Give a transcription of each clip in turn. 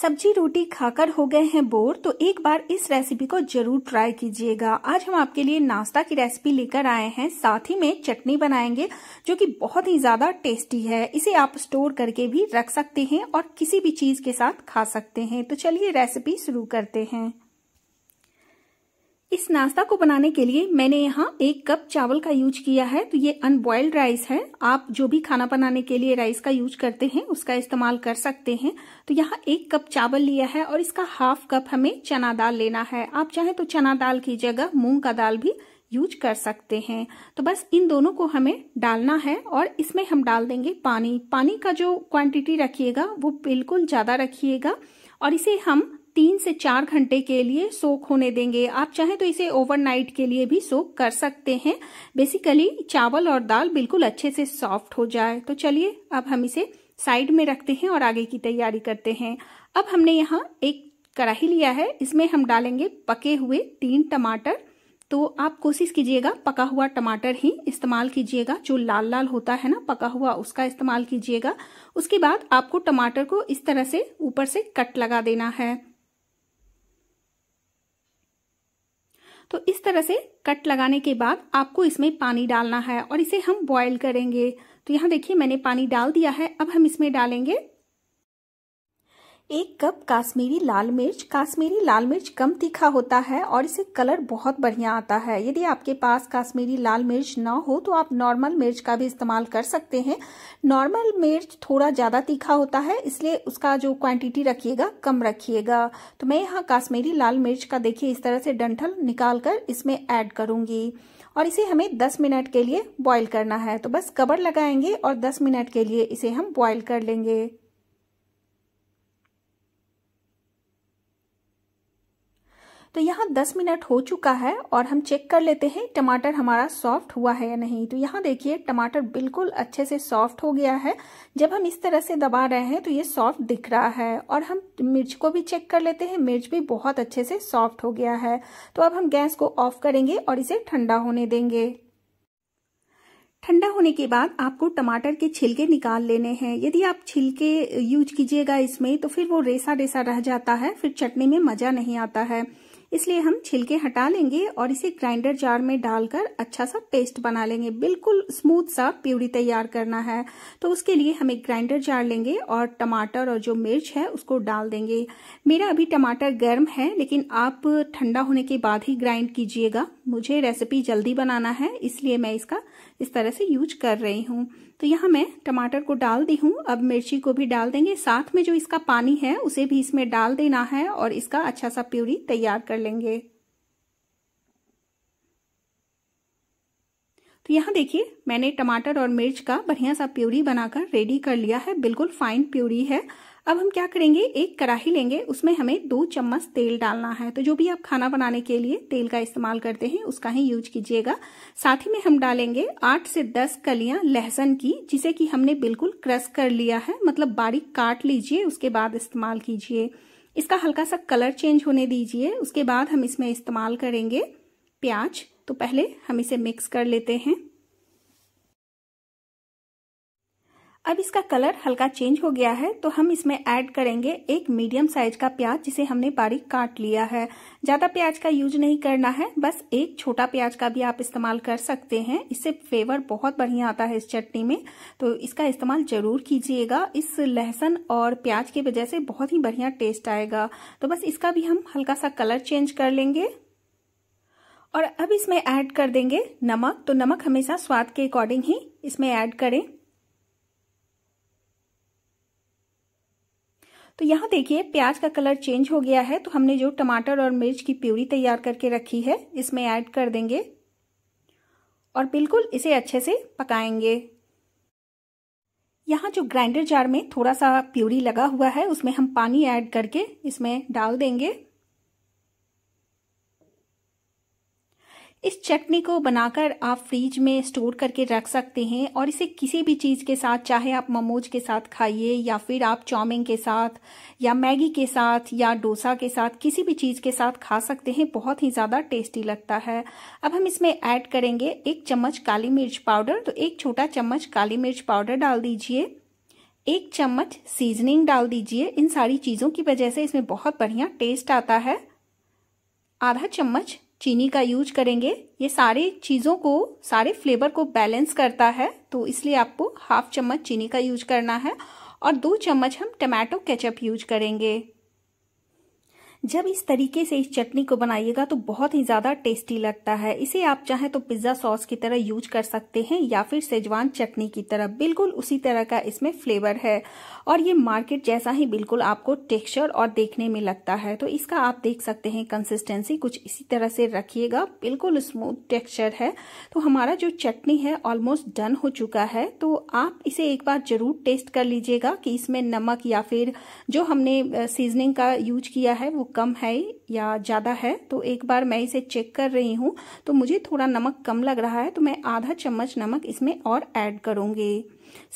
सब्जी रोटी खाकर हो गए हैं बोर तो एक बार इस रेसिपी को जरूर ट्राई कीजिएगा आज हम आपके लिए नाश्ता की रेसिपी लेकर आए हैं साथ ही में चटनी बनाएंगे जो कि बहुत ही ज्यादा टेस्टी है इसे आप स्टोर करके भी रख सकते हैं और किसी भी चीज के साथ खा सकते हैं तो चलिए रेसिपी शुरू करते हैं इस नाश्ता को बनाने के लिए मैंने यहाँ एक कप चावल का यूज किया है तो ये अनबॉइल्ड राइस है आप जो भी खाना बनाने के लिए राइस का यूज करते हैं उसका इस्तेमाल कर सकते हैं तो यहाँ एक कप चावल लिया है और इसका हाफ कप हमें चना दाल लेना है आप चाहे तो चना दाल की जगह मूंग का दाल भी यूज कर सकते हैं तो बस इन दोनों को हमें डालना है और इसमें हम डाल देंगे पानी पानी का जो क्वांटिटी रखिएगा वो बिल्कुल ज़्यादा रखिएगा और इसे हम तीन से चार घंटे के लिए सोक होने देंगे आप चाहें तो इसे ओवरनाइट के लिए भी सोक कर सकते हैं बेसिकली चावल और दाल बिल्कुल अच्छे से सॉफ्ट हो जाए तो चलिए अब हम इसे साइड में रखते हैं और आगे की तैयारी करते हैं अब हमने यहाँ एक कढ़ाही लिया है इसमें हम डालेंगे पके हुए तीन टमाटर तो आप कोशिश कीजिएगा पका हुआ टमाटर ही इस्तेमाल कीजिएगा जो लाल लाल होता है ना पका हुआ उसका इस्तेमाल कीजिएगा उसके बाद आपको टमाटर को इस तरह से ऊपर से कट लगा देना है तो इस तरह से कट लगाने के बाद आपको इसमें पानी डालना है और इसे हम बॉयल करेंगे तो यहाँ देखिए मैंने पानी डाल दिया है अब हम इसमें डालेंगे एक कप काश्मीरी लाल मिर्च काश्मीरी लाल मिर्च कम तीखा होता है और इसे कलर बहुत बढ़िया आता है यदि आपके पास काश्मीरी लाल मिर्च ना हो तो आप नॉर्मल मिर्च का भी इस्तेमाल कर सकते हैं नॉर्मल मिर्च थोड़ा ज़्यादा तीखा होता है इसलिए उसका जो क्वांटिटी रखिएगा कम रखिएगा तो मैं यहाँ काश्मीरी लाल मिर्च का देखिए इस तरह से डंठल निकाल कर इसमें ऐड करूंगी और इसे हमें 10 मिनट के लिए बॉईल करना है तो बस कवर लगाएंगे और 10 मिनट के लिए इसे हम बॉईल कर लेंगे तो यहाँ दस मिनट हो चुका है और हम चेक कर लेते हैं टमाटर हमारा सॉफ्ट हुआ है या नहीं तो यहाँ देखिए टमाटर बिल्कुल अच्छे से सॉफ्ट हो गया है जब हम इस तरह से दबा रहे हैं तो ये सॉफ्ट दिख रहा है और हम मिर्च को भी चेक कर लेते हैं मिर्च भी बहुत अच्छे से सॉफ्ट हो गया है तो अब हम गैस को ऑफ करेंगे और इसे ठंडा होने देंगे ठंडा होने के बाद आपको टमाटर के छिलके निकाल लेने हैं यदि आप छिलके यूज कीजिएगा इसमें तो फिर वो रेसा रेसा रह जाता है फिर चटनी में मजा नहीं आता है इसलिए हम छिलके हटा लेंगे और इसे ग्राइंडर जार में डालकर अच्छा सा पेस्ट बना लेंगे बिल्कुल स्मूथ सा प्यूरी तैयार करना है तो उसके लिए हम एक ग्राइंडर जार लेंगे और टमाटर और जो मिर्च है उसको डाल देंगे मेरा अभी टमाटर गर्म है लेकिन आप ठंडा होने के बाद ही ग्राइंड कीजिएगा मुझे रेसिपी जल्दी बनाना है इसलिए मैं इसका इस तरह से यूज कर रही हूँ तो यहाँ मैं टमाटर को डाल दी हूँ अब मिर्ची को भी डाल देंगे साथ में जो इसका पानी है उसे भी इसमें डाल देना है और इसका अच्छा सा प्यूरी तैयार कर लेंगे तो यहाँ देखिए मैंने टमाटर और मिर्च का बढ़िया सा प्यूरी बनाकर रेडी कर लिया है बिल्कुल फाइन प्यूरी है अब हम क्या करेंगे एक कढ़ाही लेंगे उसमें हमें दो चम्मच तेल डालना है तो जो भी आप खाना बनाने के लिए तेल का इस्तेमाल करते हैं उसका ही यूज कीजिएगा साथ ही में हम डालेंगे आठ से दस कलियां लहसन की जिसे कि हमने बिल्कुल क्रश कर लिया है मतलब बारीक काट लीजिए उसके बाद इस्तेमाल कीजिए इसका हल्का सा कलर चेंज होने दीजिए उसके बाद हम इसमें इस्तेमाल करेंगे प्याज तो पहले हम इसे मिक्स कर लेते हैं अब इसका कलर हल्का चेंज हो गया है तो हम इसमें ऐड करेंगे एक मीडियम साइज का प्याज जिसे हमने बारीक काट लिया है ज़्यादा प्याज का यूज नहीं करना है बस एक छोटा प्याज का भी आप इस्तेमाल कर सकते हैं इससे फ्लेवर बहुत बढ़िया आता है इस चटनी में तो इसका इस्तेमाल जरूर कीजिएगा इस लहसन और प्याज की वजह से बहुत ही बढ़िया टेस्ट आएगा तो बस इसका भी हम हल्का सा कलर चेंज कर लेंगे और अब इसमें ऐड कर देंगे नमक तो नमक हमेशा स्वाद के अकॉर्डिंग ही इसमें ऐड करें तो यहाँ देखिए प्याज का कलर चेंज हो गया है तो हमने जो टमाटर और मिर्च की प्यूरी तैयार करके रखी है इसमें ऐड कर देंगे और बिल्कुल इसे अच्छे से पकाएंगे यहाँ जो ग्राइंडर जार में थोड़ा सा प्यूरी लगा हुआ है उसमें हम पानी ऐड करके इसमें डाल देंगे इस चटनी को बनाकर आप फ्रीज में स्टोर करके रख सकते हैं और इसे किसी भी चीज़ के साथ चाहे आप मोमोज के साथ खाइए या फिर आप चाउमिन के साथ या मैगी के साथ या डोसा के साथ किसी भी चीज़ के साथ खा सकते हैं बहुत ही ज़्यादा टेस्टी लगता है अब हम इसमें ऐड करेंगे एक चम्मच काली मिर्च पाउडर तो एक छोटा चम्मच काली मिर्च पाउडर डाल दीजिए एक चम्मच सीजनिंग डाल दीजिए इन सारी चीज़ों की वजह से इसमें बहुत बढ़िया टेस्ट आता है आधा चम्मच चीनी का यूज करेंगे ये सारे चीज़ों को सारे फ्लेवर को बैलेंस करता है तो इसलिए आपको हाफ चम्मच चीनी का यूज करना है और दो चम्मच हम टमाटो केचप यूज करेंगे जब इस तरीके से इस चटनी को बनाइएगा तो बहुत ही ज़्यादा टेस्टी लगता है इसे आप चाहें तो पिज्ज़ा सॉस की तरह यूज कर सकते हैं या फिर सेजवान चटनी की तरह बिल्कुल उसी तरह का इसमें फ्लेवर है और ये मार्केट जैसा ही बिल्कुल आपको टेक्सचर और देखने में लगता है तो इसका आप देख सकते हैं कंसिस्टेंसी कुछ इसी तरह से रखिएगा बिल्कुल स्मूथ टेक्स्चर है तो हमारा जो चटनी है ऑलमोस्ट डन हो चुका है तो आप इसे एक बार जरूर टेस्ट कर लीजिएगा कि इसमें नमक या फिर जो हमने सीजनिंग का यूज किया है वो कम है या ज़्यादा है तो एक बार मैं इसे चेक कर रही हूँ तो मुझे थोड़ा नमक कम लग रहा है तो मैं आधा चम्मच नमक इसमें और ऐड करूँगी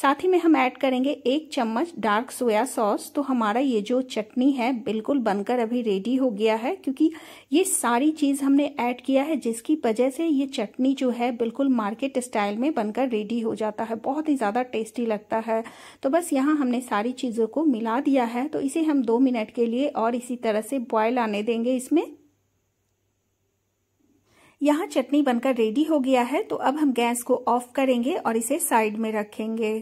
साथ ही में हम ऐड करेंगे एक चम्मच डार्क सोया सॉस तो हमारा ये जो चटनी है बिल्कुल बनकर अभी रेडी हो गया है क्योंकि ये सारी चीज़ हमने ऐड किया है जिसकी वजह से ये चटनी जो है बिल्कुल मार्केट स्टाइल में बनकर रेडी हो जाता है बहुत ही ज़्यादा टेस्टी लगता है तो बस यहाँ हमने सारी चीज़ों को मिला दिया है तो इसे हम दो मिनट के लिए और इसी तरह से बॉयल आने देंगे इसमें यहाँ चटनी बनकर रेडी हो गया है तो अब हम गैस को ऑफ करेंगे और इसे साइड में रखेंगे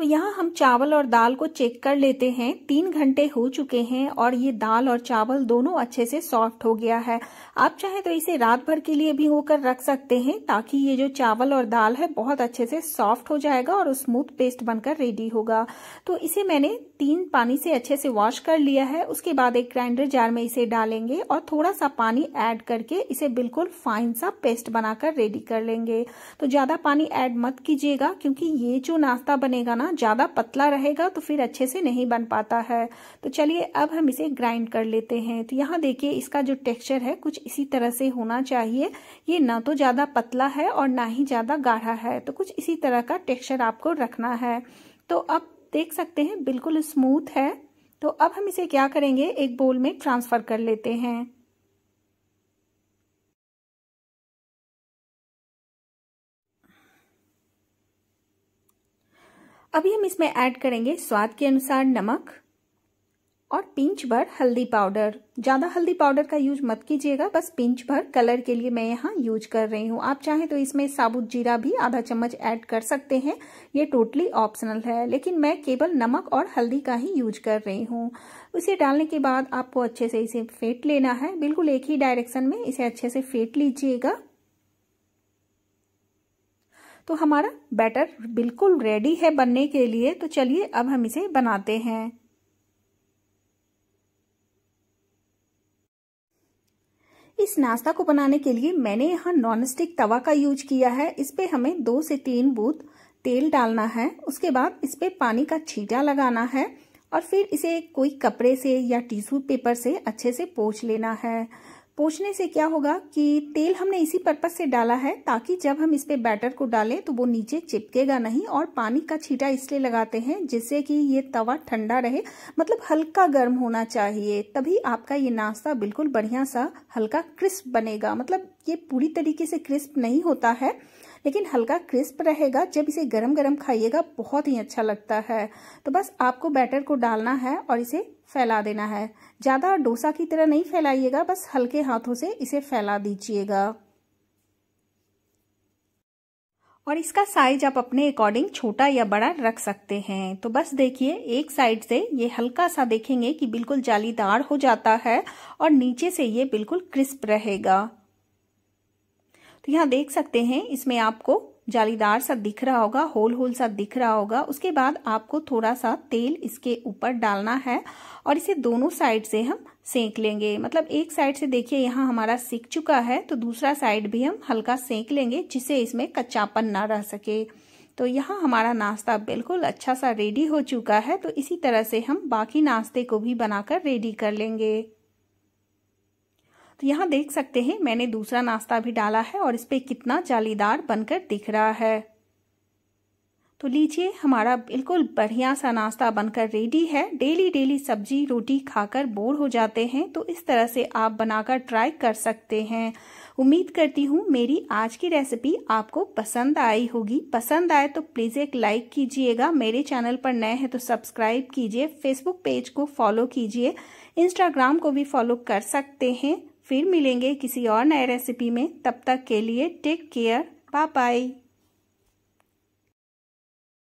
तो यहाँ हम चावल और दाल को चेक कर लेते हैं तीन घंटे हो चुके हैं और ये दाल और चावल दोनों अच्छे से सॉफ्ट हो गया है आप चाहे तो इसे रात भर के लिए भी होकर रख सकते हैं ताकि ये जो चावल और दाल है बहुत अच्छे से सॉफ्ट हो जाएगा और स्मूथ पेस्ट बनकर रेडी होगा तो इसे मैंने तीन पानी से अच्छे से वॉश कर लिया है उसके बाद एक ग्राइंडर जार में इसे डालेंगे और थोड़ा सा पानी एड करके इसे बिल्कुल फाइन सा पेस्ट बनाकर रेडी कर लेंगे तो ज्यादा पानी एड मत कीजिएगा क्योंकि ये जो नाश्ता बनेगा ना ना ज़्यादा पतला रहेगा तो फिर अच्छे से नहीं बन पाता है तो चलिए अब हम इसे ग्राइंड कर लेते हैं तो यहाँ देखिए इसका जो टेक्सचर है कुछ इसी तरह से होना चाहिए ये ना तो ज़्यादा पतला है और ना ही ज़्यादा गाढ़ा है तो कुछ इसी तरह का टेक्सचर आपको रखना है तो अब देख सकते हैं बिल्कुल स्मूथ है तो अब हम इसे क्या करेंगे एक बोल में ट्रांसफ़र कर लेते हैं अभी हम इसमें ऐड करेंगे स्वाद के अनुसार नमक और पिंच भर हल्दी पाउडर ज़्यादा हल्दी पाउडर का यूज मत कीजिएगा बस पिंच भर कलर के लिए मैं यहाँ यूज कर रही हूँ आप चाहें तो इसमें साबुत जीरा भी आधा चम्मच ऐड कर सकते हैं ये टोटली ऑप्शनल है लेकिन मैं केवल नमक और हल्दी का ही यूज कर रही हूँ उसे डालने के बाद आपको अच्छे से इसे फेंट लेना है बिल्कुल एक ही डायरेक्शन में इसे अच्छे से फेंट लीजिएगा तो हमारा बैटर बिल्कुल रेडी है बनने के लिए तो चलिए अब हम इसे बनाते हैं इस नाश्ता को बनाने के लिए मैंने यहाँ नॉन स्टिक तवा का यूज किया है इस पे हमें दो से तीन बूंद तेल डालना है उसके बाद इस पे पानी का छीटा लगाना है और फिर इसे कोई कपड़े से या टिश्यू पेपर से अच्छे से पोछ लेना है पोछने से क्या होगा कि तेल हमने इसी पर्पज से डाला है ताकि जब हम इस पे बैटर को डालें तो वो नीचे चिपकेगा नहीं और पानी का छीटा इसलिए लगाते हैं जिससे कि ये तवा ठंडा रहे मतलब हल्का गर्म होना चाहिए तभी आपका ये नाश्ता बिल्कुल बढ़िया सा हल्का क्रिस्प बनेगा मतलब ये पूरी तरीके से क्रिस्प नहीं होता है लेकिन हल्का क्रिस्प रहेगा जब इसे गरम गरम खाइएगा बहुत ही अच्छा लगता है तो बस आपको बैटर को डालना है और इसे फैला देना है ज़्यादा डोसा की तरह नहीं फैलाइएगा बस हल्के हाथों से इसे फैला दीजिएगा और इसका साइज आप अपने अकॉर्डिंग छोटा या बड़ा रख सकते हैं तो बस देखिए एक साइड से ये हल्का सा देखेंगे कि बिल्कुल जालीदार हो जाता है और नीचे से ये बिल्कुल क्रिस्प रहेगा तो यहाँ देख सकते हैं इसमें आपको जालीदार सा दिख रहा होगा होल होल सा दिख रहा होगा उसके बाद आपको थोड़ा सा तेल इसके ऊपर डालना है और इसे दोनों साइड से हम सेंक लेंगे मतलब एक साइड से देखिए यहाँ हमारा सिक चुका है तो दूसरा साइड भी हम हल्का सेंक लेंगे जिससे इसमें कच्चापन ना रह सके तो यहाँ हमारा नाश्ता बिल्कुल अच्छा सा रेडी हो चुका है तो इसी तरह से हम बाकी नाश्ते को भी बनाकर रेडी कर लेंगे तो यहाँ देख सकते हैं मैंने दूसरा नाश्ता भी डाला है और इस पर कितना जालीदार बनकर दिख रहा है तो लीजिए हमारा बिल्कुल बढ़िया सा नाश्ता बनकर रेडी है डेली डेली सब्जी रोटी खाकर बोर हो जाते हैं तो इस तरह से आप बनाकर ट्राई कर सकते हैं उम्मीद करती हूँ मेरी आज की रेसिपी आपको पसंद आई होगी पसंद आए तो प्लीज़ एक लाइक कीजिएगा मेरे चैनल पर नए हैं तो सब्सक्राइब कीजिए फेसबुक पेज को फॉलो कीजिए इंस्टाग्राम को भी फॉलो कर सकते हैं फिर मिलेंगे किसी और नए रेसिपी में तब तक के लिए टेक केयर बाय बाय